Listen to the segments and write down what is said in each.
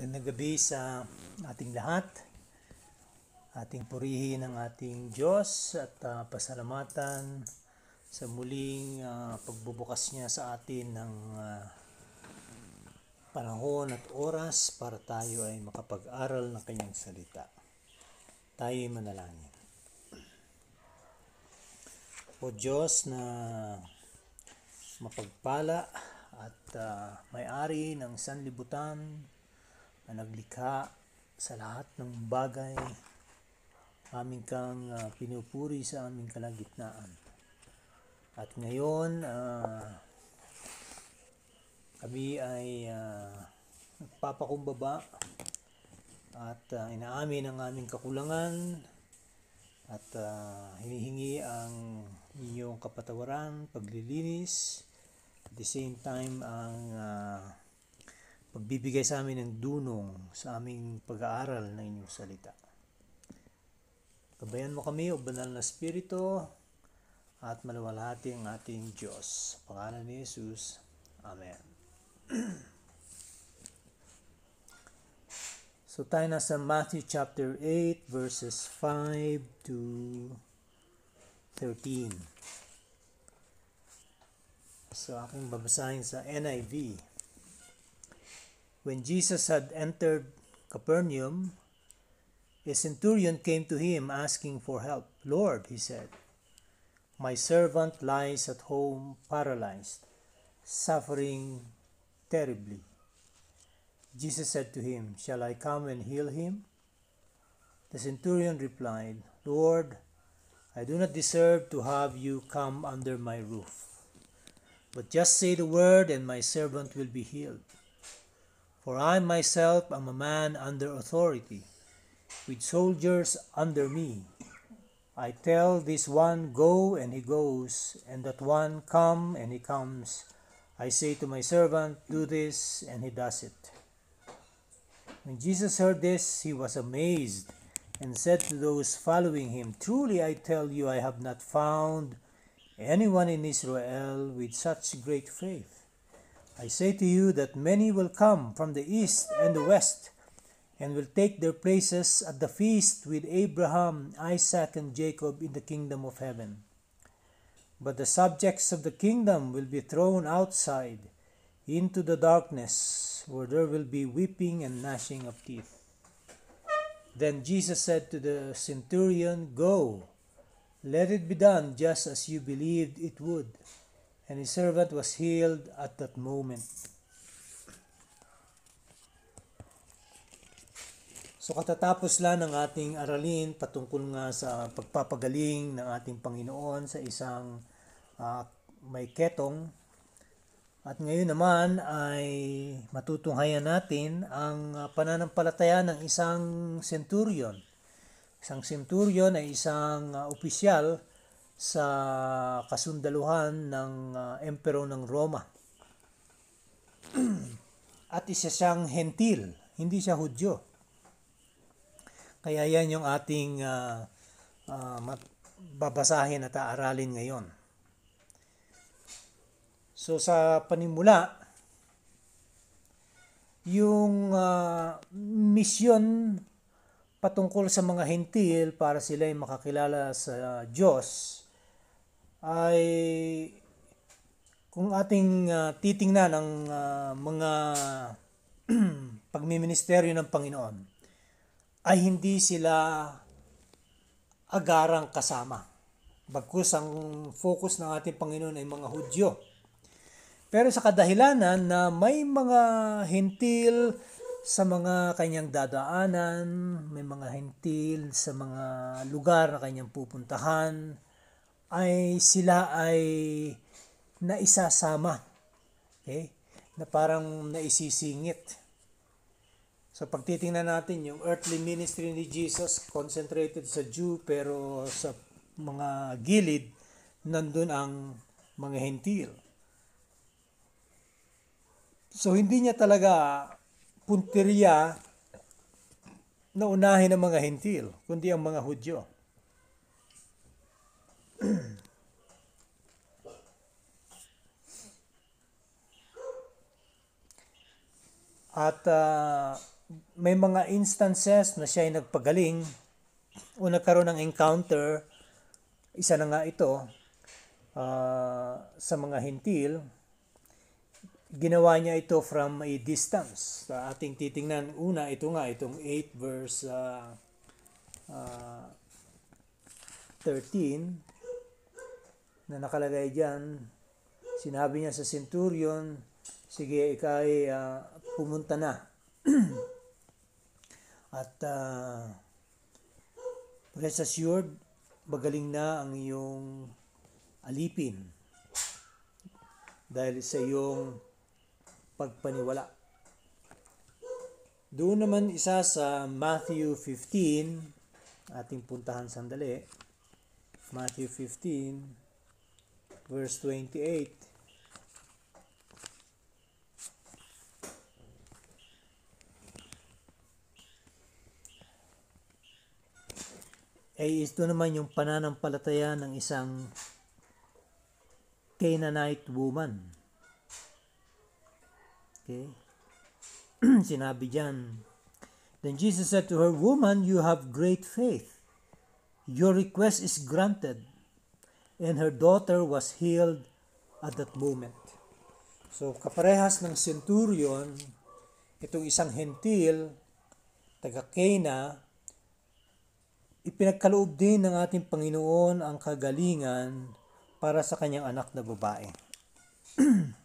Magandang gabi sa ating lahat. Ating purihin ang ating Diyos at uh, pasalamatan sa muling uh, pagbubukas niya sa atin ng uh, panahon at oras para tayo ay makapag-aral ng kanyang salita. Tayo ay manalangin. O Diyos na mapagpala at uh, may-ari ng sanlibutan, na naglikha sa lahat ng bagay. Aming kang uh, pinupuri sa aming kalagitnaan. At ngayon, uh, kami ay uh, nagpapakumbaba at uh, inaamin ang aming kakulangan at uh, hinihingi ang inyong kapatawaran, paglilinis, at the same time ang uh, pagbibigay sa amin ng dunong sa aming pag-aaral ng inyong salita. Gabayan mo kami, o banal na spirito, at maluwalhati ang ating Diyos. Pangalan ni Jesus. Amen. so tayo na sa Matthew chapter 8 verses 5 to 13. So aking babasahin sa NIV. When Jesus had entered Capernaum, a centurion came to him asking for help. Lord, he said, my servant lies at home paralyzed, suffering terribly. Jesus said to him, Shall I come and heal him? The centurion replied, Lord, I do not deserve to have you come under my roof, but just say the word, and my servant will be healed. For I myself am a man under authority, with soldiers under me. I tell this one, Go, and he goes, and that one, Come, and he comes. I say to my servant, Do this, and he does it. When Jesus heard this, he was amazed and said to those following him, Truly I tell you, I have not found anyone in Israel with such great faith. I say to you that many will come from the east and the west and will take their places at the feast with Abraham, Isaac, and Jacob in the kingdom of heaven. But the subjects of the kingdom will be thrown outside into the darkness, where there will be weeping and gnashing of teeth. Then Jesus said to the centurion, Go, let it be done just as you believed it would and his servant was healed at that moment. So katatapos lang ng ating aralin patungkol nga sa pagpapagaling ng ating Panginoon sa isang uh, may ketong. At ngayon naman ay matutunghayan natin ang pananampalataya ng isang centurion. Isang centurion ay isang uh, opisyal sa kasundaluhan ng uh, ah, empero ng Roma. At isa siyang hentil, hindi siya Hudyo. Kaya yan yung ating uh, uh, babasahin at aaralin ngayon. So sa panimula, yung uh, misyon patungkol sa mga hentil para sila ay makakilala sa Diyos ay kung ating uh, titingnan ang uh, mga pagmiministeryo ng Panginoon ay hindi sila agarang kasama. Bagkus ang focus ng ating Panginoon ay mga Hudyo. Pero sa kadahilanan na may mga hintil sa mga kanyang dadaanan, may mga hintil sa mga lugar na kanyang pupuntahan, ay sila ay naisasama. Okay? Na parang naisisingit. So pag titingnan natin yung earthly ministry ni Jesus concentrated sa Jew pero sa mga gilid nandun ang mga hentil. So hindi niya talaga punteriya na unahin ang mga hentil, kundi ang mga Hudyo. At uh, may mga instances na siya ay nagpagaling o nagkaroon ng encounter, isa na nga ito, uh, sa mga hintil, ginawa niya ito from a distance. Sa ating titingnan, una, ito nga, itong 8 verse uh, uh, 13, na nakalagay dyan, sinabi niya sa centurion, sige, ikay uh, ah, pumunta na. At uh, rest assured, magaling na ang iyong alipin dahil sa iyong pagpaniwala. Doon naman isa sa Matthew 15, ating puntahan sandali. Matthew 15, verse 28. Ay ito naman yung pananampalataya ng isang Canaanite woman. Okay? Sinabi diyan, Then Jesus said to her, Woman, you have great faith. Your request is granted and her daughter was healed at that moment. So kaparehas ng centurion, itong isang hentil, taga Cana, ipinagkaloob din ng ating Panginoon ang kagalingan para sa kanyang anak na babae.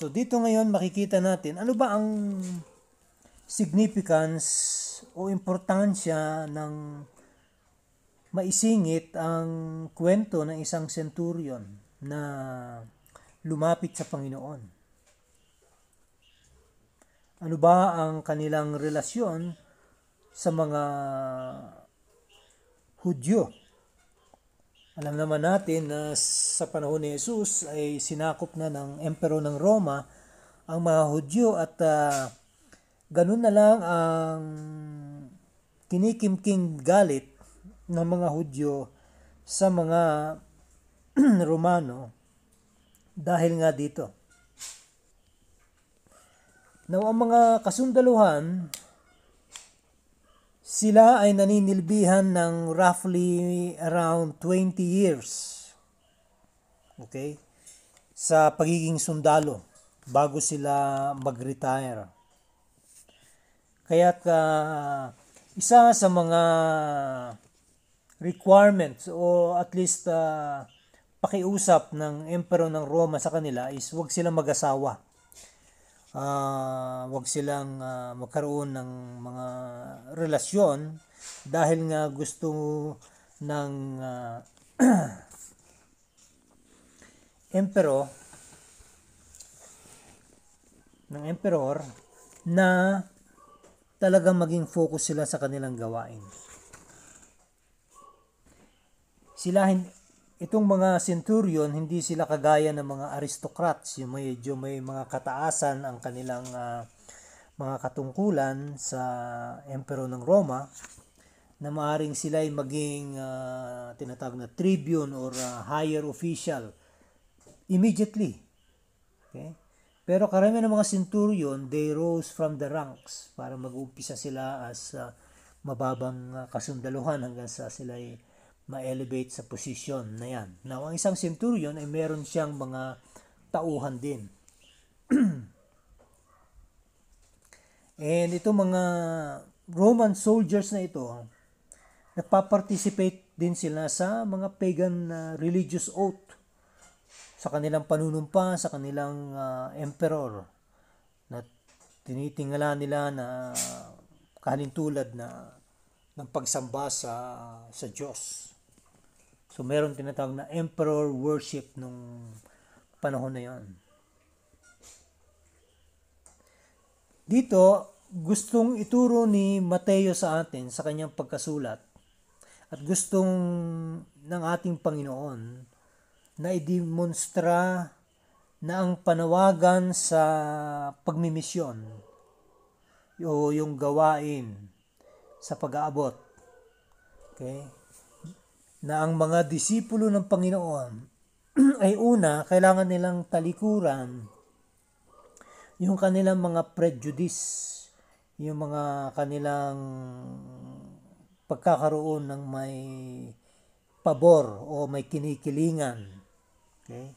So dito ngayon makikita natin ano ba ang significance o importansya ng maisingit ang kwento ng isang centurion na lumapit sa Panginoon. Ano ba ang kanilang relasyon sa mga Hudyo alam naman natin na sa panahon ni Jesus ay sinakop na ng empero ng Roma ang mga Hudyo at uh, ganun na lang ang kinikimking galit ng mga Hudyo sa mga Romano dahil nga dito. Now, ang mga kasundaluhan sila ay naninilbihan ng roughly around 20 years. Okay? Sa pagiging sundalo bago sila mag-retire. Kaya uh, ah, isa sa mga requirements o at least uh, pakiusap ng emperor ng Roma sa kanila is huwag silang mag-asawa uh, wag silang uh, magkaroon ng mga relasyon dahil nga gusto ng uh, emperor ng emperor na talaga maging focus sila sa kanilang gawain. Sila Itong mga centurion, hindi sila kagaya ng mga aristocrats, yung medyo may mga kataasan ang kanilang uh, mga katungkulan sa emperor ng Roma na maaring sila ay maging uh, tinatawag na tribune or uh, higher official immediately. Okay? Pero karamihan ng mga centurion, they rose from the ranks para mag-umpisa sila as uh, mababang uh, kasundaluhan hanggang sa sila ay ma-elevate sa posisyon na yan. Now, ang isang centurion ay meron siyang mga tauhan din. And ito mga Roman soldiers na ito, nagpa-participate din sila sa mga pagan uh, religious oath sa kanilang panunumpa, sa kanilang uh, emperor na tinitingala nila na uh, kahalintulad na ng pagsamba sa sa Diyos. So meron tinatawag na emperor worship nung panahon na yon. Dito, gustong ituro ni Mateo sa atin sa kanyang pagkasulat at gustong ng ating Panginoon na idemonstra na ang panawagan sa pagmimisyon o yung gawain sa pag-aabot. Okay? na ang mga disipulo ng Panginoon ay una, kailangan nilang talikuran yung kanilang mga prejudice, yung mga kanilang pagkakaroon ng may pabor o may kinikilingan. Okay?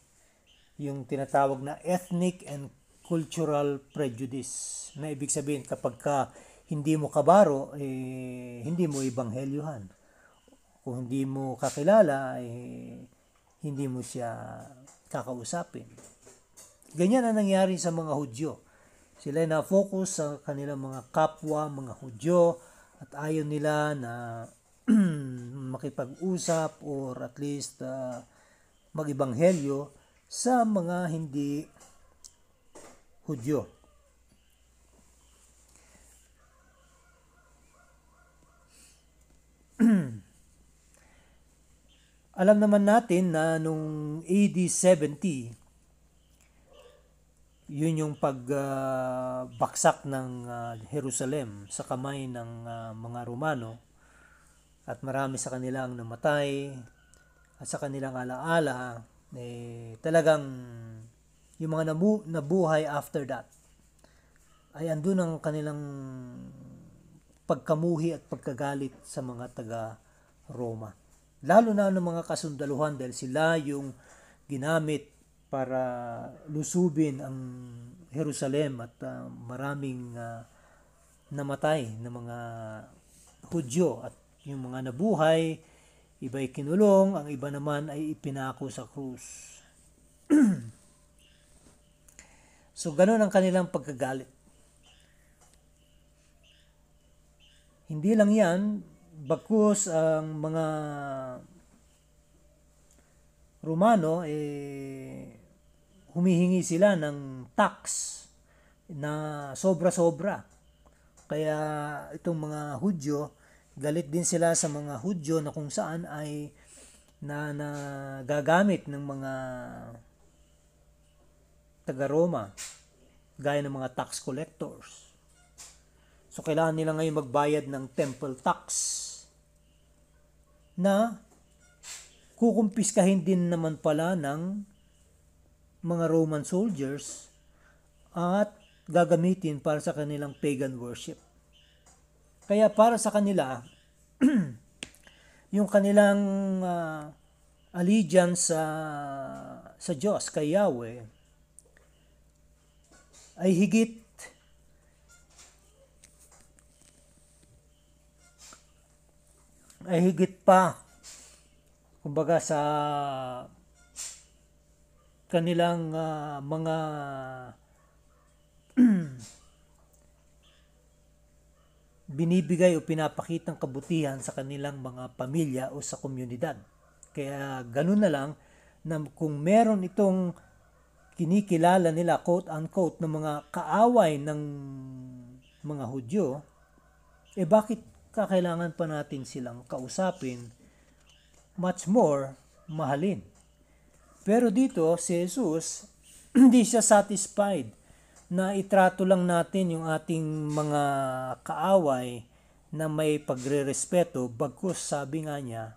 Yung tinatawag na ethnic and cultural prejudice na ibig sabihin kapag ka hindi mo kabaro, eh, hindi mo ibanghelyuhan. Kung hindi mo kakilala, eh, hindi mo siya kakausapin. Ganyan ang nangyari sa mga Hudyo. Sila na focus sa kanilang mga kapwa, mga Hudyo, at ayaw nila na makipag-usap or at least uh, mag-ibanghelyo sa mga hindi Hudyo. Alam naman natin na nung AD 70, yun yung pagbaksak uh, ng uh, Jerusalem sa kamay ng uh, mga Romano at marami sa kanila ang namatay at sa kanilang alaala eh, talagang yung mga nabu- nabuhay after that ay andun ang kanilang pagkamuhi at pagkagalit sa mga taga Roma lalo na ng mga kasundaluhan dahil sila yung ginamit para lusubin ang Jerusalem at uh, maraming uh, namatay ng mga Hudyo at yung mga nabuhay, iba ay kinulong, ang iba naman ay ipinako sa krus. so ganun ang kanilang pagkagalit. Hindi lang yan, Bagkus ang mga Romano eh humihingi sila ng tax na sobra-sobra. Kaya itong mga Hudyo, galit din sila sa mga Hudyo na kung saan ay na nagagamit ng mga taga-Roma gaya ng mga tax collectors. So kailangan nila ngayon magbayad ng temple tax na kukumpiskahin din naman pala ng mga Roman soldiers at gagamitin para sa kanilang pagan worship. Kaya para sa kanila, yung kanilang uh, allegiance sa uh, sa Diyos kay Yahweh ay higit ay higit pa kumbaga sa kanilang uh, mga binibigay o pinapakita ng kabutihan sa kanilang mga pamilya o sa komunidad. Kaya ganun na lang na kung meron itong kinikilala nila quote-unquote ng mga kaaway ng mga Hudyo, eh bakit kakailangan pa natin silang kausapin, much more, mahalin. Pero dito, si Jesus, hindi siya satisfied na itrato lang natin yung ating mga kaaway na may pagre-respeto, bagkus sabi nga niya,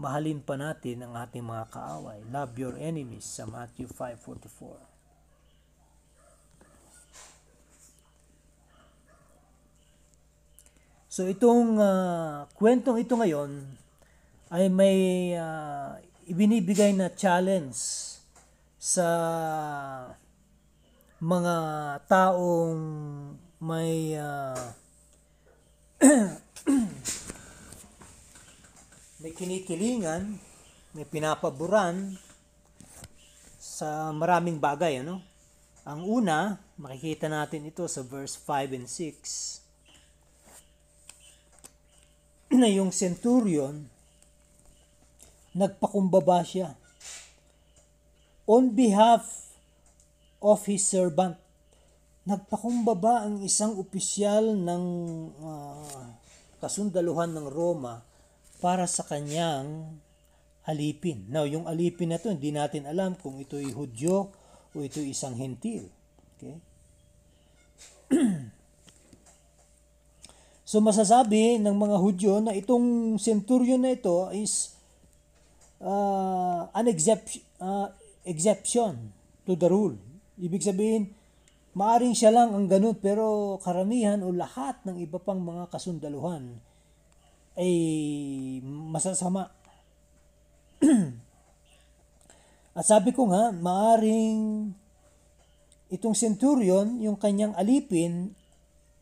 mahalin pa natin ang ating mga kaaway. Love your enemies sa Matthew 5.44. So itong uh, kwentong ito ngayon ay may uh, ibinibigay na challenge sa mga taong may uh, may kinikilingan, may pinapaboran sa maraming bagay ano. Ang una, makikita natin ito sa verse 5 and 6 na yung centurion, nagpakumbaba siya. On behalf of his servant, nagpakumbaba ang isang opisyal ng uh, kasundaluhan ng Roma para sa kanyang alipin. Now, yung alipin na to, hindi natin alam kung ito'y Hudyo o ito'y isang Hentil. Okay? So masasabi ng mga Hudyo na itong centurion na ito is uh, an exception, uh, ah, exception to the rule. Ibig sabihin, maaring siya lang ang ganun pero karamihan o lahat ng iba pang mga kasundaluhan ay masasama. At sabi ko nga, maaring itong centurion, yung kanyang alipin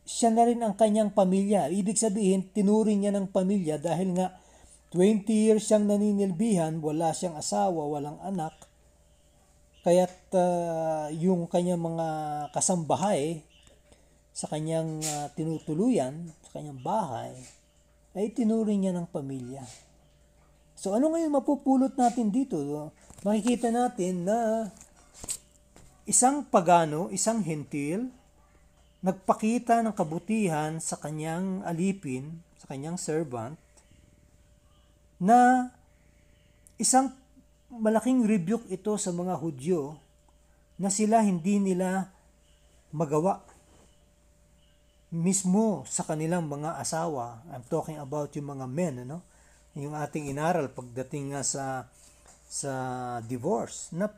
siya na rin ang kanyang pamilya. Ibig sabihin, tinuring niya ng pamilya dahil nga 20 years siyang naninilbihan, wala siyang asawa, walang anak. Kaya't uh, yung kanyang mga kasambahay sa kanyang uh, tinutuluyan, sa kanyang bahay, ay tinuring niya ng pamilya. So ano ngayon mapupulot natin dito? Makikita natin na isang pagano, isang hentil, nagpakita ng kabutihan sa kanyang alipin, sa kanyang servant, na isang malaking rebuke ito sa mga Hudyo na sila hindi nila magawa mismo sa kanilang mga asawa. I'm talking about yung mga men, ano? Yung ating inaral pagdating nga sa sa divorce na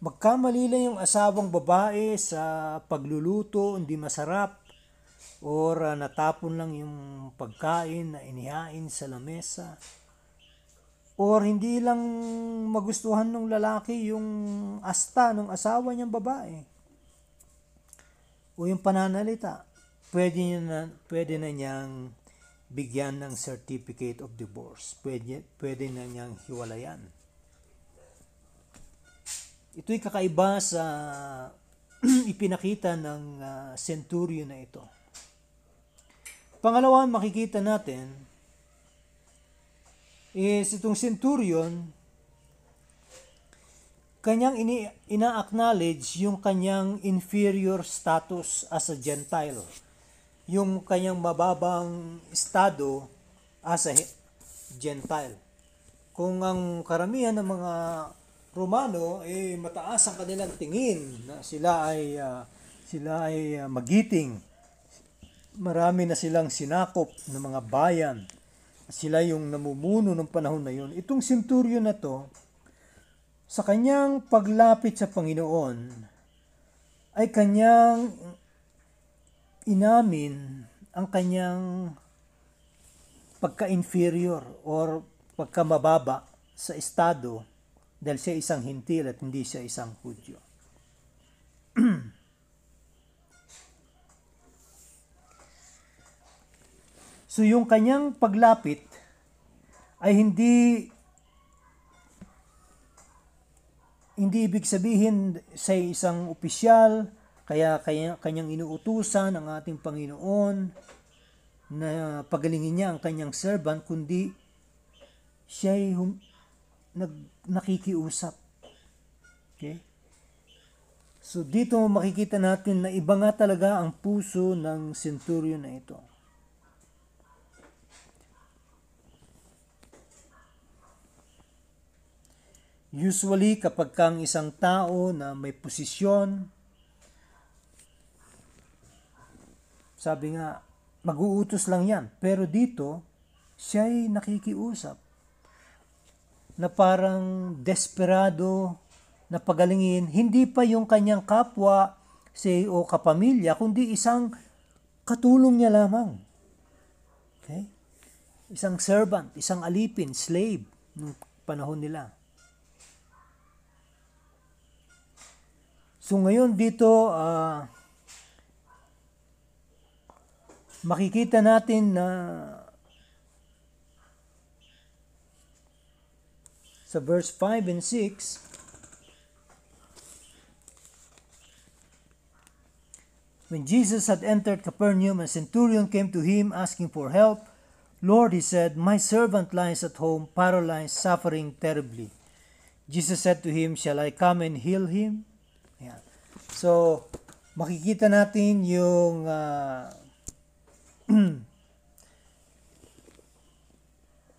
Magkamali lang yung asawang babae sa pagluluto, hindi masarap, or uh, natapon lang yung pagkain na inihain sa lamesa, or hindi lang magustuhan ng lalaki yung asta ng asawa niyang babae, o yung pananalita, pwede, niya na, pwede na niyang bigyan ng certificate of divorce. Pwede, pwede na niyang hiwalayan. Ito'y kakaiba sa ipinakita ng uh, ah, centurion na ito. Pangalawa, makikita natin is itong centurion kanyang ini, ina-acknowledge yung kanyang inferior status as a Gentile. Yung kanyang mababang estado as a Gentile. Kung ang karamihan ng mga Romano, eh, mataas ang kanilang tingin na sila ay uh, sila ay uh, magiting. Marami na silang sinakop ng mga bayan. Sila yung namumuno ng panahon na yun. Itong centurion na to, sa kanyang paglapit sa Panginoon, ay kanyang inamin ang kanyang pagka-inferior or pagkamababa sa estado dahil siya isang hintil at hindi siya isang Hudyo. so yung kanyang paglapit ay hindi hindi ibig sabihin sa isang opisyal kaya kanya, kanyang inuutusan ang ating Panginoon na pagalingin niya ang kanyang servant kundi siya ay nag, nakikiusap. Okay? So dito makikita natin na iba nga talaga ang puso ng centurion na ito. Usually kapag kang isang tao na may posisyon, sabi nga, mag-uutos lang yan. Pero dito, siya'y nakikiusap na parang desperado na pagalingin, hindi pa yung kanyang kapwa say, o kapamilya, kundi isang katulong niya lamang. Okay? Isang servant, isang alipin, slave nung panahon nila. So ngayon dito, uh, makikita natin na sa verse 5 and 6, When Jesus had entered Capernaum, a centurion came to him asking for help. Lord, he said, my servant lies at home, paralyzed, suffering terribly. Jesus said to him, Shall I come and heal him? Yeah. So, makikita natin yung uh,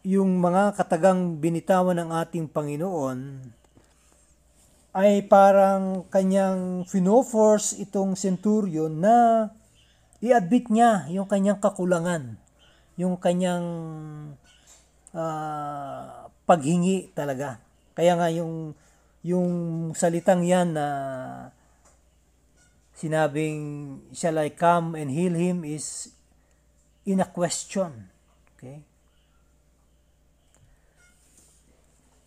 yung mga katagang binitawan ng ating Panginoon ay parang kanyang finoforce itong centurion na iadbit niya yung kanyang kakulangan, yung kanyang uh, paghingi talaga. Kaya nga yung yung salitang yan na sinabing shall I come and heal him is in a question. Okay?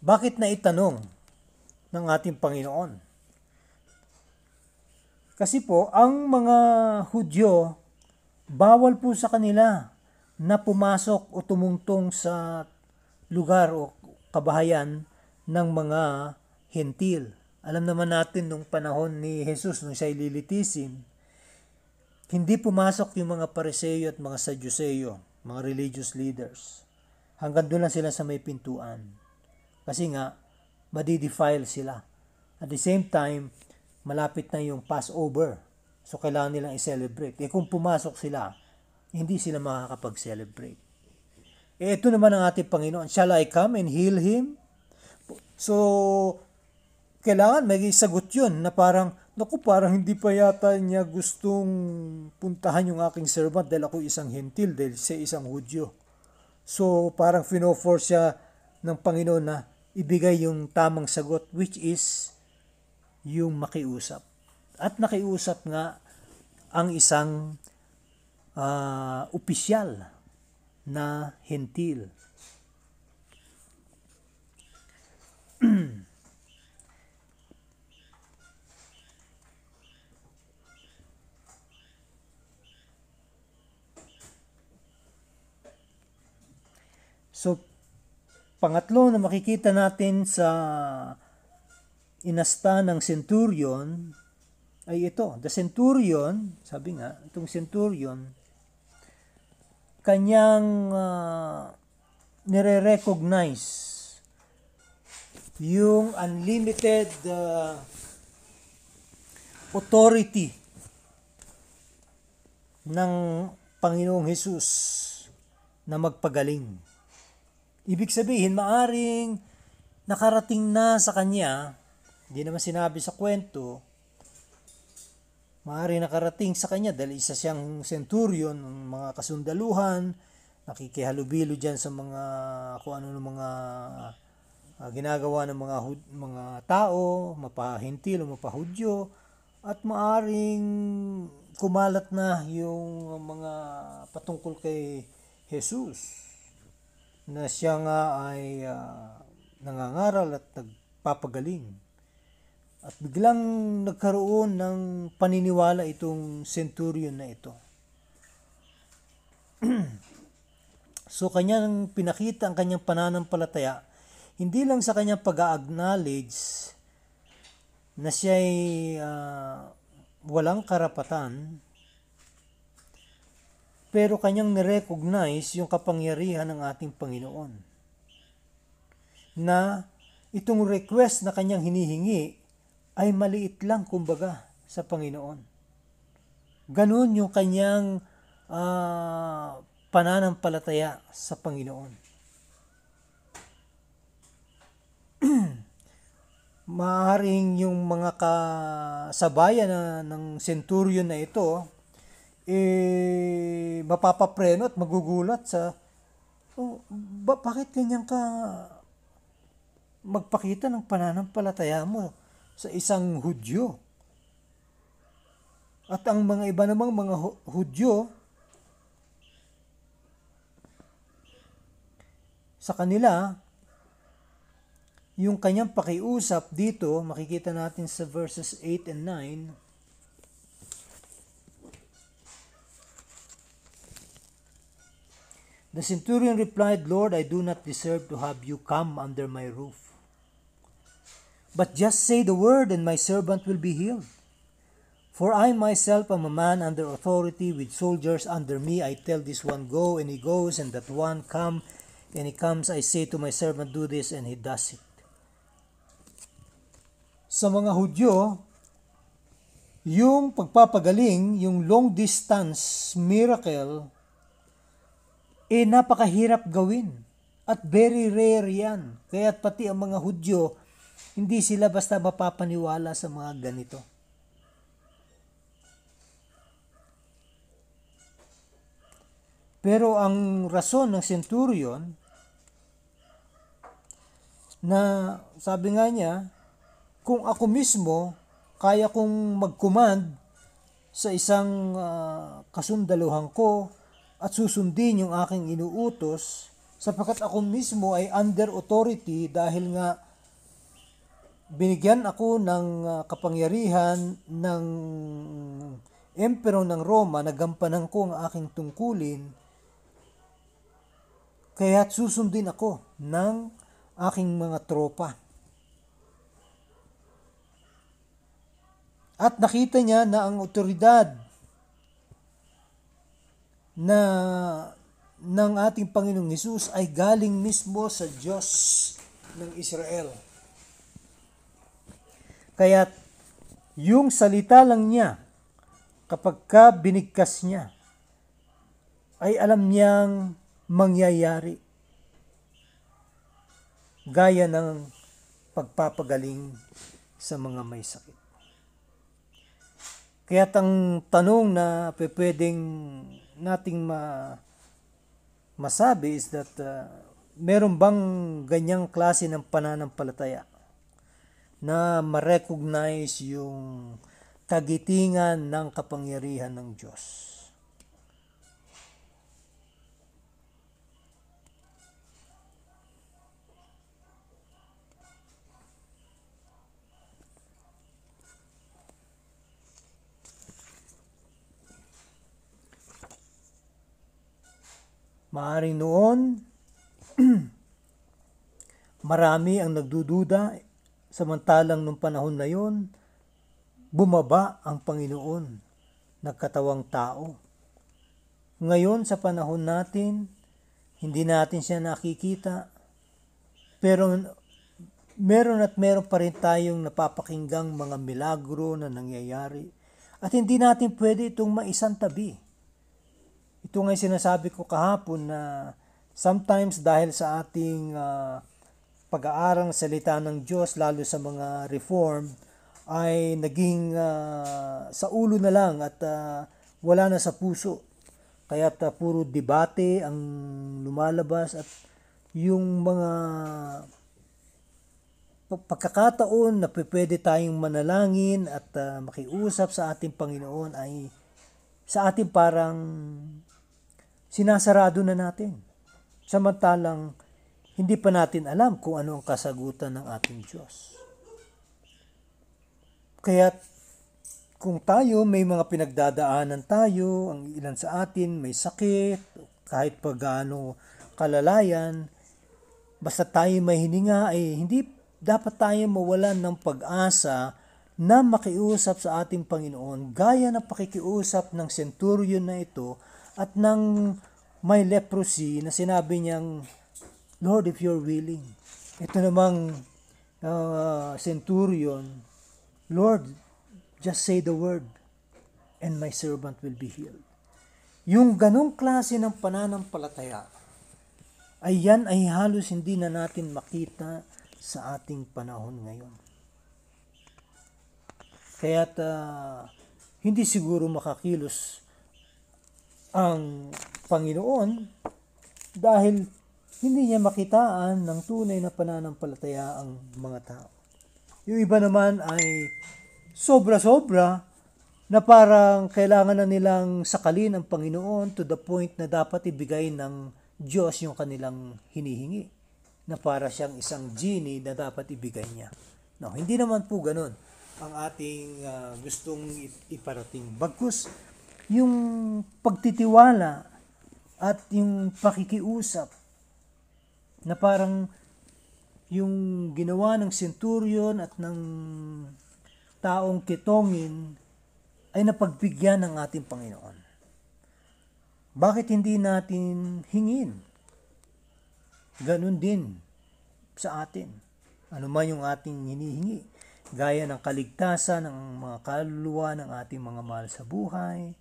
Bakit na itanong ng ating Panginoon? Kasi po, ang mga Hudyo, bawal po sa kanila na pumasok o tumungtong sa lugar o kabahayan ng mga hentil. Alam naman natin nung panahon ni Jesus nung siya ililitisin, hindi pumasok yung mga pariseyo at mga sadyoseyo, mga religious leaders. Hanggang doon lang sila sa may pintuan. Kasi nga, madidefile sila. At the same time, malapit na yung Passover. So, kailangan nilang i-celebrate. Eh, kung pumasok sila, hindi sila makakapag-celebrate. Eh, ito naman ang ating Panginoon. Shall I come and heal him? So, kailangan may sagot yun na parang, naku, parang hindi pa yata niya gustong puntahan yung aking servant dahil ako isang hentil, dahil siya isang hudyo. So, parang finoforce siya ng Panginoon na, ibigay yung tamang sagot which is yung makiusap. At nakiusap nga ang isang uh, opisyal na hentil. so Pangatlo na makikita natin sa inasta ng centurion ay ito. The centurion, sabi nga, itong centurion, kanyang uh, nire-recognize yung unlimited uh, authority ng Panginoong Hesus na magpagaling. Ibig sabihin, maaring nakarating na sa kanya, hindi naman sinabi sa kwento, maaring nakarating sa kanya dahil isa siyang centurion ng mga kasundaluhan, nakikihalubilo diyan sa mga kung ano ng mga uh, ginagawa ng mga mga tao, mapahintil o mapahudyo at maaring kumalat na yung mga patungkol kay Jesus na siya nga ay uh, nangangaral at nagpapagaling. At biglang nagkaroon ng paniniwala itong centurion na ito. so kanyang pinakita ang kanyang pananampalataya hindi lang sa kanyang pag-acknowledge na siya ay uh, walang karapatan pero kanyang nirecognize yung kapangyarihan ng ating Panginoon. Na itong request na kanyang hinihingi ay maliit lang kumbaga sa Panginoon. Ganun yung kanyang uh, pananampalataya sa Panginoon. Maaring yung mga kasabayan na, ng centurion na ito eh, mapapapreno at magugulat sa, oh, ba, bakit ganyan ka magpakita ng pananampalataya mo sa isang Hudyo? At ang mga iba namang mga Hudyo, sa kanila, yung kanyang pakiusap dito, makikita natin sa verses 8 and 9, The centurion replied, Lord, I do not deserve to have you come under my roof. But just say the word, and my servant will be healed. For I myself am a man under authority, with soldiers under me. I tell this one, Go, and he goes, and that one, Come, and he comes. I say to my servant, Do this, and he does it. Sa mga Hudyo, yung pagpapagaling, yung long distance miracle, eh napakahirap gawin. At very rare yan. Kaya pati ang mga Hudyo, hindi sila basta mapapaniwala sa mga ganito. Pero ang rason ng centurion na sabi nga niya, kung ako mismo kaya kong mag-command sa isang uh, kasundaluhan ko at susundin yung aking inuutos sapagkat ako mismo ay under authority dahil nga binigyan ako ng ah, kapangyarihan ng emperor ng Roma nagampanan ko ang aking tungkulin kaya susundin ako ng aking mga tropa. At nakita niya na ang otoridad na ng ating Panginoong Hesus ay galing mismo sa Diyos ng Israel. Kaya yung salita lang niya kapag ka binigkas niya ay alam niyang mangyayari gaya ng pagpapagaling sa mga may sakit. Kaya ang tanong na pwedeng nating ma masabi is that uh, meron bang ganyang klase ng pananampalataya na ma-recognize yung kagitingan ng kapangyarihan ng Diyos. Maaring noon, marami ang nagdududa samantalang nung panahon na yon, bumaba ang Panginoon, nagkatawang tao. Ngayon sa panahon natin, hindi natin siya nakikita, pero meron at meron pa rin tayong napapakinggang mga milagro na nangyayari. At hindi natin pwede itong maisantabi. tabi ito nga sinasabi ko kahapon na sometimes dahil sa ating uh, pag-aarang salita ng Diyos, lalo sa mga reform, ay naging uh, sa ulo na lang at uh, wala na sa puso. Kaya uh, puro debate ang lumalabas at yung mga pagkakataon na pwede tayong manalangin at uh, makiusap sa ating Panginoon ay sa ating parang sinasarado na natin. Samantalang hindi pa natin alam kung ano ang kasagutan ng ating Diyos. Kaya kung tayo may mga pinagdadaanan tayo, ang ilan sa atin may sakit, kahit pa gaano kalalayan, basta tayo may hininga ay hindi dapat tayo mawalan ng pag-asa na makiusap sa ating Panginoon gaya ng pakikiusap ng centurion na ito at nang may leprosy na sinabi niyang, Lord, if you're willing. Ito namang uh, centurion, Lord, just say the word and my servant will be healed. Yung ganong klase ng pananampalataya, ay yan ay halos hindi na natin makita sa ating panahon ngayon. Kaya't uh, hindi siguro makakilos ang Panginoon dahil hindi niya makitaan ng tunay na pananampalataya ang mga tao. Yung iba naman ay sobra-sobra na parang kailangan na nilang sakalin ang Panginoon to the point na dapat ibigay ng Diyos yung kanilang hinihingi na para siyang isang genie na dapat ibigay niya. No, hindi naman po ganun ang ating uh, gustong iparating. Bagkus, yung pagtitiwala at yung pakikiusap na parang yung ginawa ng centurion at ng taong kitongin ay napagbigyan ng ating Panginoon. Bakit hindi natin hingin? Ganon din sa atin. Ano man yung ating hinihingi. Gaya ng kaligtasan ng mga kaluluwa ng ating mga mahal sa buhay,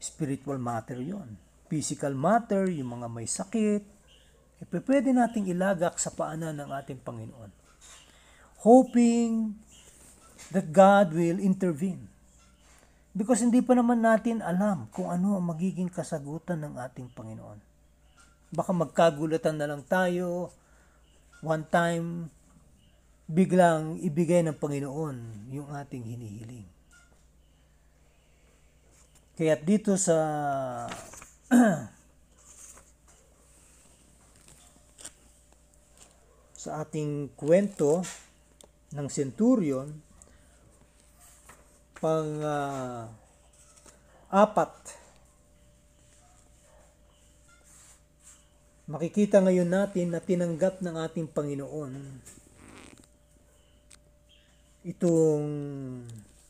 spiritual matter yon. Physical matter, yung mga may sakit, eh, pwede nating ilagak sa paanan ng ating Panginoon. Hoping that God will intervene. Because hindi pa naman natin alam kung ano ang magiging kasagutan ng ating Panginoon. Baka magkagulatan na lang tayo, one time, biglang ibigay ng Panginoon yung ating hinihiling. Kaya dito sa sa ating kwento ng centurion pang uh, apat makikita ngayon natin na tinanggap ng ating Panginoon itong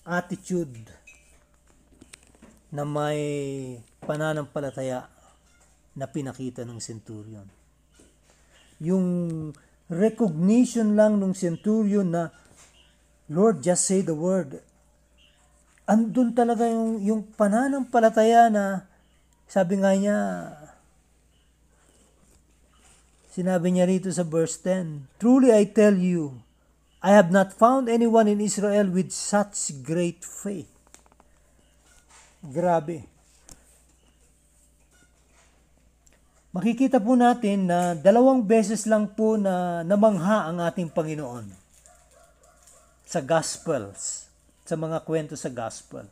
attitude na may pananampalataya na pinakita ng centurion. Yung recognition lang ng centurion na Lord, just say the word. Andun talaga yung, yung pananampalataya na sabi nga niya, sinabi niya rito sa verse 10, Truly I tell you, I have not found anyone in Israel with such great faith. Grabe. Makikita po natin na dalawang beses lang po na namangha ang ating Panginoon sa Gospels, sa mga kwento sa Gospel.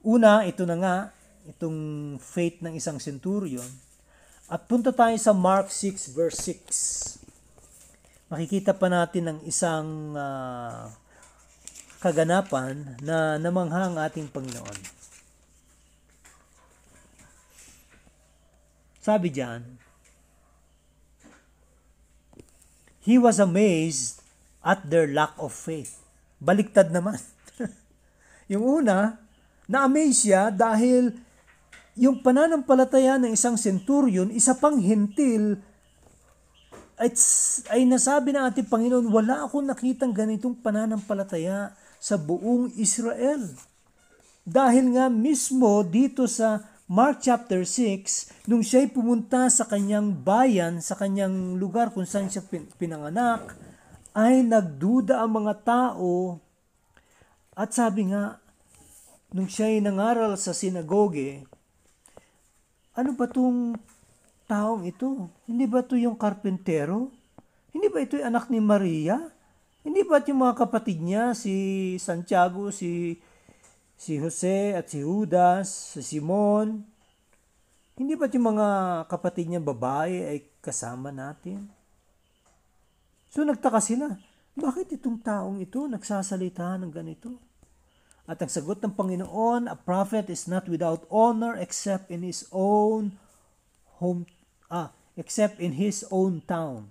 Una, ito na nga, itong faith ng isang centurion. At punta tayo sa Mark 6 verse 6. Makikita pa natin ang isang uh, kaganapan na namangha ang ating Panginoon. Sabi diyan, He was amazed at their lack of faith. Baliktad naman. yung una, na-amaze siya dahil yung pananampalataya ng isang centurion, isa pang hentil, ay nasabi ng ating Panginoon, wala akong nakitang ganitong pananampalataya sa buong Israel. Dahil nga mismo dito sa Mark chapter 6, nung siya'y pumunta sa kanyang bayan, sa kanyang lugar kung saan siya pinanganak, ay nagduda ang mga tao at sabi nga, nung siya'y nangaral sa sinagoge, ano ba tong taong ito? Hindi ba ito yung karpentero? Hindi ba ito yung anak ni Maria? Hindi ba ito yung mga kapatid niya, si Santiago, si si Jose at si Judas, si Simon. Hindi ba't yung mga kapatid niya babae ay kasama natin? So nagtaka sila, bakit itong taong ito nagsasalita ng ganito? At ang sagot ng Panginoon, a prophet is not without honor except in his own home ah, except in his own town,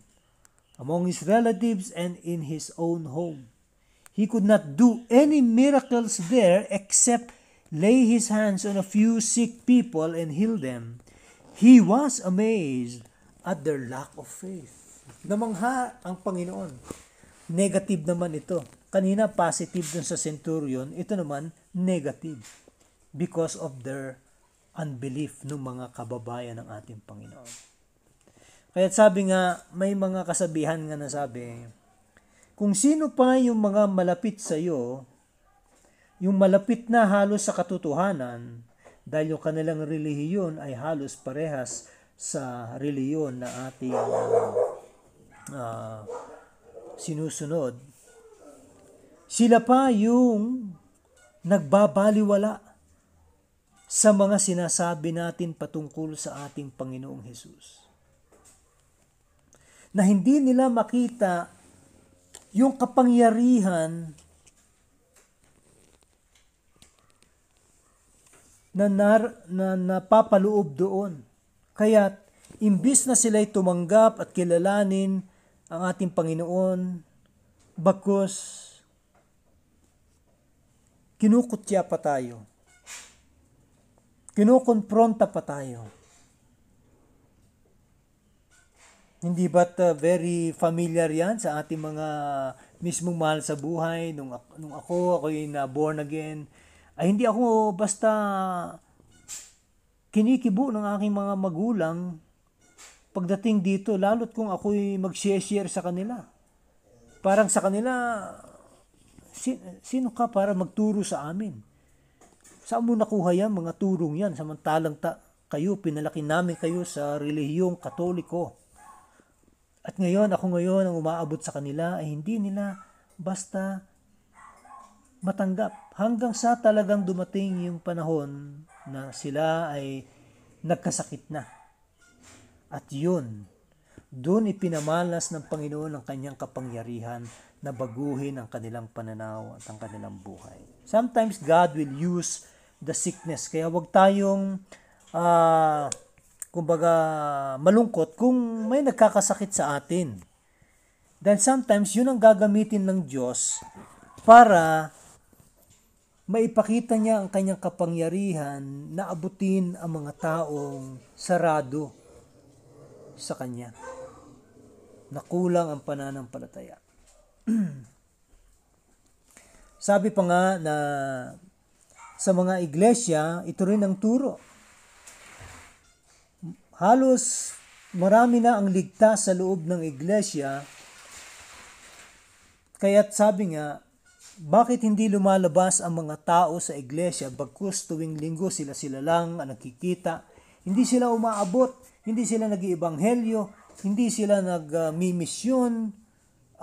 among his relatives and in his own home. He could not do any miracles there except lay his hands on a few sick people and heal them. He was amazed at their lack of faith. Namangha ang Panginoon. Negative naman ito. Kanina positive dun sa centurion, ito naman negative because of their unbelief ng mga kababayan ng ating Panginoon. Kaya sabi nga, may mga kasabihan nga nasabi, kung sino pa yung mga malapit sa iyo, yung malapit na halos sa katotohanan, dahil yung kanilang relihiyon ay halos parehas sa reliyon na ating uh, sinusunod. Sila pa yung nagbabaliwala sa mga sinasabi natin patungkol sa ating Panginoong Hesus. Na hindi nila makita yung kapangyarihan na, nar, na napapaloob doon. Kaya imbis na sila'y tumanggap at kilalanin ang ating Panginoon, bakos kinukutya pa tayo. Kinukonfronta pa tayo. Hindi ba't uh, very familiar yan sa ating mga mismong mahal sa buhay? Nung, nung ako, ako yung uh, born again, ay hindi ako basta kinikibo ng aking mga magulang pagdating dito, lalo't kung ako'y mag-share sa kanila. Parang sa kanila, sin, sino ka para magturo sa amin? Saan mo nakuha yan, mga turong yan? Samantalang ta, kayo, pinalaki namin kayo sa relihiyong katoliko. At ngayon, ako ngayon, ang umaabot sa kanila ay hindi nila basta matanggap hanggang sa talagang dumating yung panahon na sila ay nagkasakit na. At yun, doon ipinamalas ng Panginoon ang kanyang kapangyarihan na baguhin ang kanilang pananaw at ang kanilang buhay. Sometimes God will use the sickness. Kaya wag tayong uh, kumbaga, malungkot kung may nagkakasakit sa atin. Then sometimes, yun ang gagamitin ng Diyos para maipakita niya ang kanyang kapangyarihan na abutin ang mga taong sarado sa kanya. Nakulang ang pananampalataya. Sabi pa nga na sa mga iglesia, ito rin ang turo halos marami na ang ligtas sa loob ng iglesia. Kaya't sabi nga, bakit hindi lumalabas ang mga tao sa iglesia bagkus tuwing linggo sila sila lang ang nakikita? Hindi sila umaabot, hindi sila nag-iibanghelyo, hindi sila nag-mimisyon,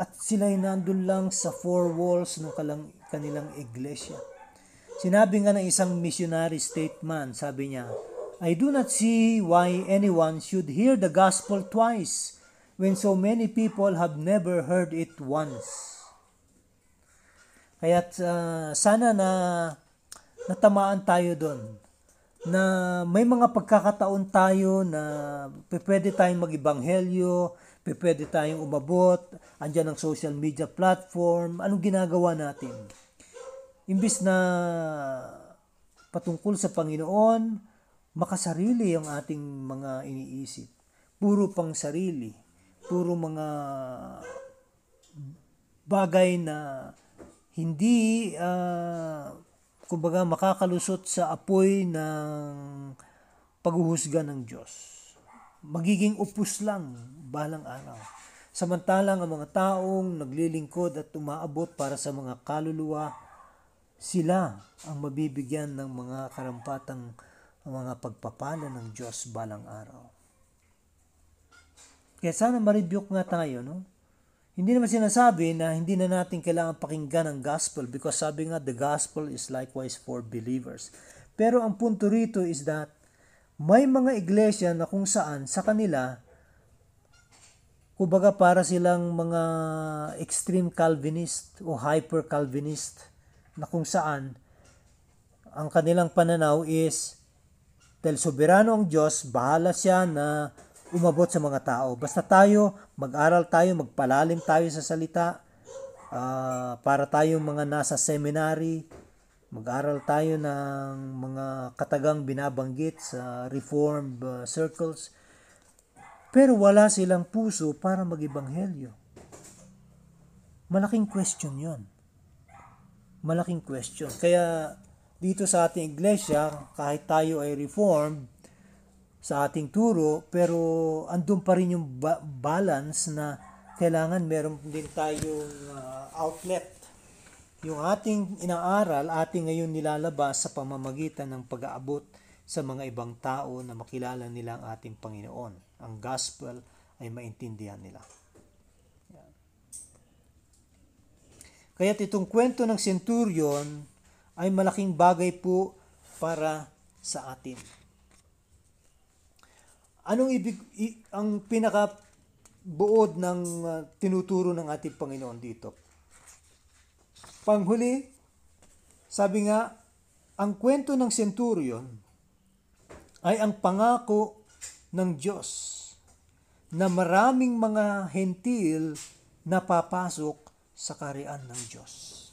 at sila ay nandun lang sa four walls ng kalang, kanilang iglesia. Sinabi nga ng isang missionary statement, sabi niya, I do not see why anyone should hear the gospel twice when so many people have never heard it once. Kaya uh, ah, sana na natamaan tayo doon na may mga pagkakataon tayo na pwede tayong mag-ibanghelyo, pwede tayong umabot, andyan ang social media platform, anong ginagawa natin? Imbis na patungkol sa Panginoon, makasarili ang ating mga iniisip. Puro pang sarili. Puro mga bagay na hindi uh, kumbaga makakalusot sa apoy ng paghuhusga ng Diyos. Magiging upos lang balang araw. Samantalang ang mga taong naglilingkod at umaabot para sa mga kaluluwa, sila ang mabibigyan ng mga karampatang ang mga pagpapala ng Diyos balang araw. Kaya sana ma-rebuke nga tayo, no? Hindi naman sinasabi na hindi na natin kailangan pakinggan ang gospel because sabi nga the gospel is likewise for believers. Pero ang punto rito is that may mga iglesia na kung saan sa kanila kubaga para silang mga extreme Calvinist o hyper Calvinist na kung saan ang kanilang pananaw is dahil soberano ang Diyos, bahala siya na umabot sa mga tao. Basta tayo, mag-aral tayo, magpalalim tayo sa salita, uh, para tayong mga nasa seminary, mag-aral tayo ng mga katagang binabanggit sa reformed uh, circles, pero wala silang puso para mag-ibanghelyo. Malaking question yon. Malaking question. Kaya dito sa ating iglesia, kahit tayo ay reformed sa ating turo, pero andun pa rin yung ba- balance na kailangan meron din tayong uh, outlet. Yung ating inaaral, ating ngayon nilalabas sa pamamagitan ng pag-aabot sa mga ibang tao na makilala nila ang ating Panginoon. Ang gospel ay maintindihan nila. Kaya't itong kwento ng centurion, ay malaking bagay po para sa atin. Anong ibig i, ang pinaka buod ng uh, tinuturo ng ating Panginoon dito? Panghuli, sabi nga, ang kwento ng centurion ay ang pangako ng Diyos na maraming mga hentil na papasok sa karian ng Diyos.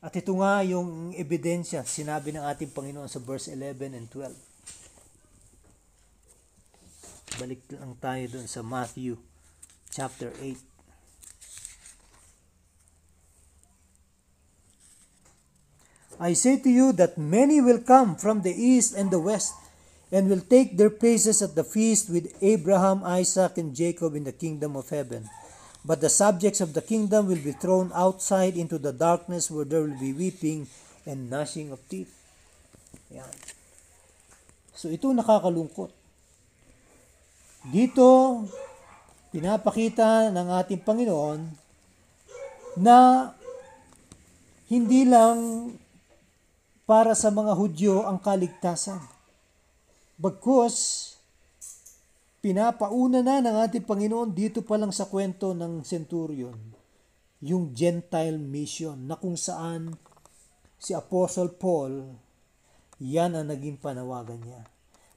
At ito nga yung ebidensya, sinabi ng ating Panginoon sa verse 11 and 12. Balik lang tayo doon sa Matthew chapter 8. I say to you that many will come from the east and the west and will take their places at the feast with Abraham, Isaac, and Jacob in the kingdom of heaven. But the subjects of the kingdom will be thrown outside into the darkness where there will be weeping and gnashing of teeth. Yan. So ito nakakalungkot. Dito, pinapakita ng ating Panginoon na hindi lang para sa mga Hudyo ang kaligtasan. Bagkus, Pinapauna na ng ating Panginoon dito pa lang sa kwento ng centurion, yung Gentile mission na kung saan si Apostle Paul, yan ang naging panawagan niya.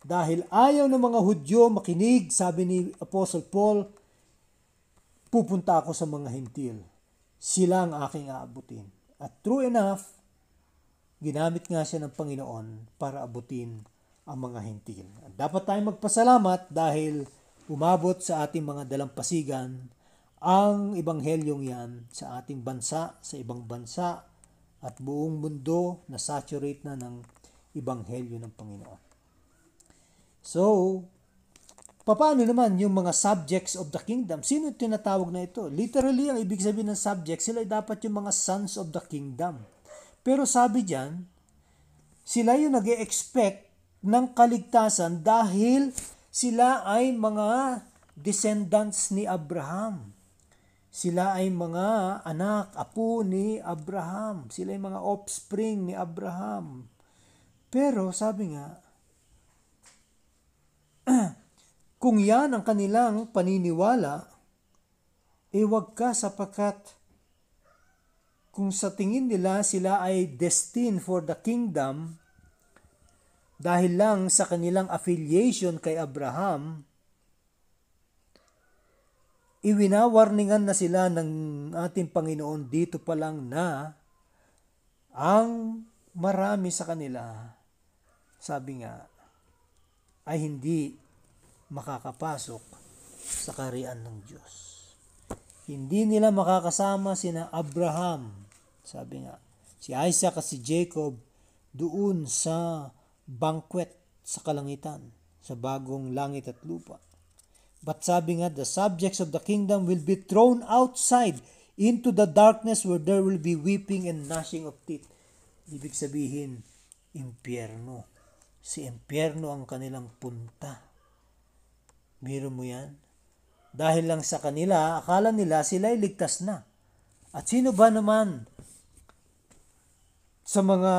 Dahil ayaw ng mga Hudyo makinig, sabi ni Apostle Paul, pupunta ako sa mga Hintil. Sila ang aking aabutin. At true enough, ginamit nga siya ng Panginoon para abutin ang mga hintil. Dapat tayong magpasalamat dahil umabot sa ating mga dalampasigan ang ebanghelyong yan sa ating bansa, sa ibang bansa at buong mundo na saturate na ng ebanghelyo ng Panginoon. So, paano naman yung mga subjects of the kingdom? Sino tinatawag na ito? Literally, ang ibig sabihin ng subject, sila dapat yung mga sons of the kingdom. Pero sabi diyan, sila yung nag expect ng kaligtasan dahil sila ay mga descendants ni Abraham. Sila ay mga anak, apo ni Abraham. Sila ay mga offspring ni Abraham. Pero sabi nga, kung yan ang kanilang paniniwala, eh ka sapakat kung sa tingin nila sila ay destined for the kingdom, dahil lang sa kanilang affiliation kay Abraham, iwinawarningan na sila ng ating Panginoon dito pa lang na ang marami sa kanila, sabi nga, ay hindi makakapasok sa karian ng Diyos. Hindi nila makakasama sina Abraham, sabi nga, si Isaac at si Jacob doon sa banquet sa kalangitan, sa bagong langit at lupa. But sabi nga, the subjects of the kingdom will be thrown outside into the darkness where there will be weeping and gnashing of teeth. Ibig sabihin, impyerno. Si impyerno ang kanilang punta. Biro mo yan? Dahil lang sa kanila, akala nila sila'y ligtas na. At sino ba naman sa mga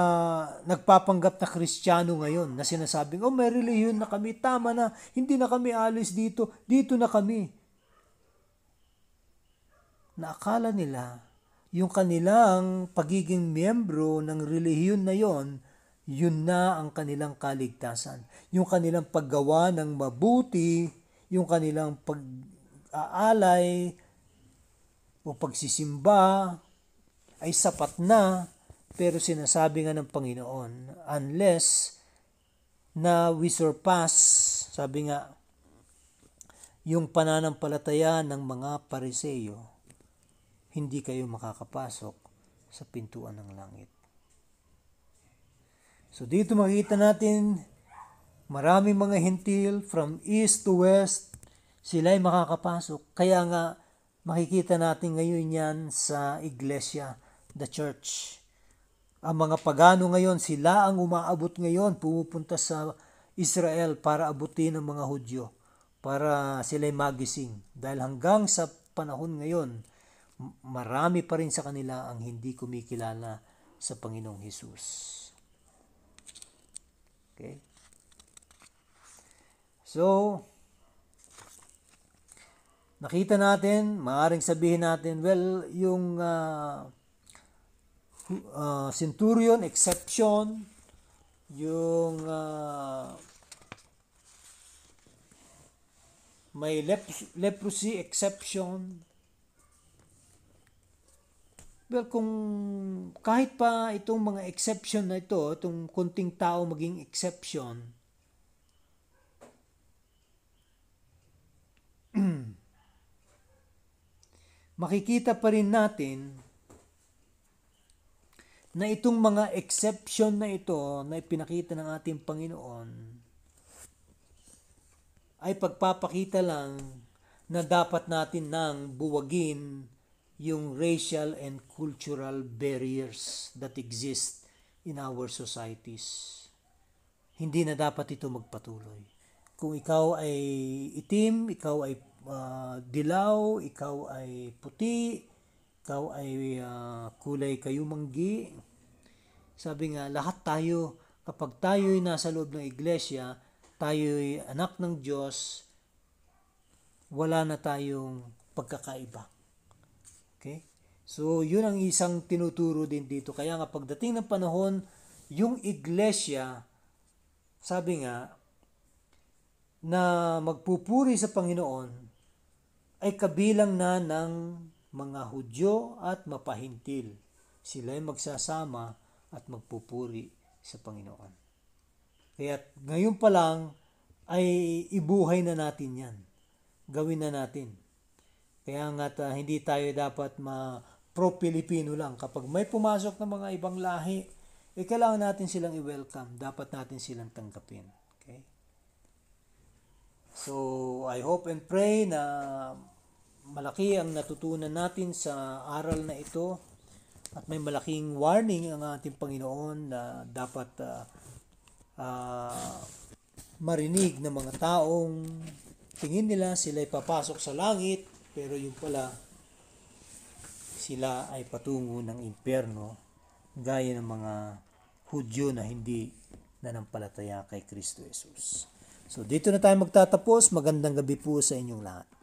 nagpapanggap na Kristiyano ngayon na sinasabing, oh may reliyon na kami, tama na, hindi na kami alis dito, dito na kami. Naakala nila, yung kanilang pagiging miyembro ng reliyon na yon, yun na ang kanilang kaligtasan. Yung kanilang paggawa ng mabuti, yung kanilang pag-aalay o pagsisimba ay sapat na pero sinasabi nga ng Panginoon, unless na we surpass, sabi nga, yung pananampalataya ng mga pariseyo, hindi kayo makakapasok sa pintuan ng langit. So dito makikita natin maraming mga hintil from east to west, sila ay makakapasok. Kaya nga makikita natin ngayon yan sa iglesia, the church. Ang mga pagano ngayon, sila ang umaabot ngayon, pumupunta sa Israel para abutin ang mga Hudyo, para sila'y magising. Dahil hanggang sa panahon ngayon, marami pa rin sa kanila ang hindi kumikilala sa Panginoong Hesus. Okay? So, nakita natin, maaring sabihin natin, well, yung uh, uh, centurion exception, yung uh, may lep- leprosy exception. Well, kung kahit pa itong mga exception na ito, itong kunting tao maging exception, makikita pa rin natin na itong mga exception na ito na ipinakita ng ating Panginoon ay pagpapakita lang na dapat natin nang buwagin yung racial and cultural barriers that exist in our societies. Hindi na dapat ito magpatuloy. Kung ikaw ay itim, ikaw ay uh, dilaw, ikaw ay puti, ikaw ay uh, kulay kayumanggi. Sabi nga, lahat tayo, kapag tayo ay nasa loob ng iglesia, tayo ay anak ng Diyos, wala na tayong pagkakaiba. Okay? So, yun ang isang tinuturo din dito. Kaya nga, pagdating ng panahon, yung iglesia, sabi nga, na magpupuri sa Panginoon, ay kabilang na ng mga Hudyo at mapahintil. Sila'y magsasama at magpupuri sa Panginoon. Kaya ngayon pa lang ay ibuhay na natin yan. Gawin na natin. Kaya nga ta, ah, hindi tayo dapat ma pro-Pilipino lang. Kapag may pumasok ng mga ibang lahi, eh kailangan natin silang i-welcome. Dapat natin silang tanggapin. Okay? So, I hope and pray na malaki ang natutunan natin sa aral na ito at may malaking warning ang ating Panginoon na dapat uh, uh, marinig ng mga taong tingin nila sila ay papasok sa langit pero yung pala sila ay patungo ng impyerno gaya ng mga Hudyo na hindi nanampalataya kay Kristo Jesus. So dito na tayo magtatapos. Magandang gabi po sa inyong lahat.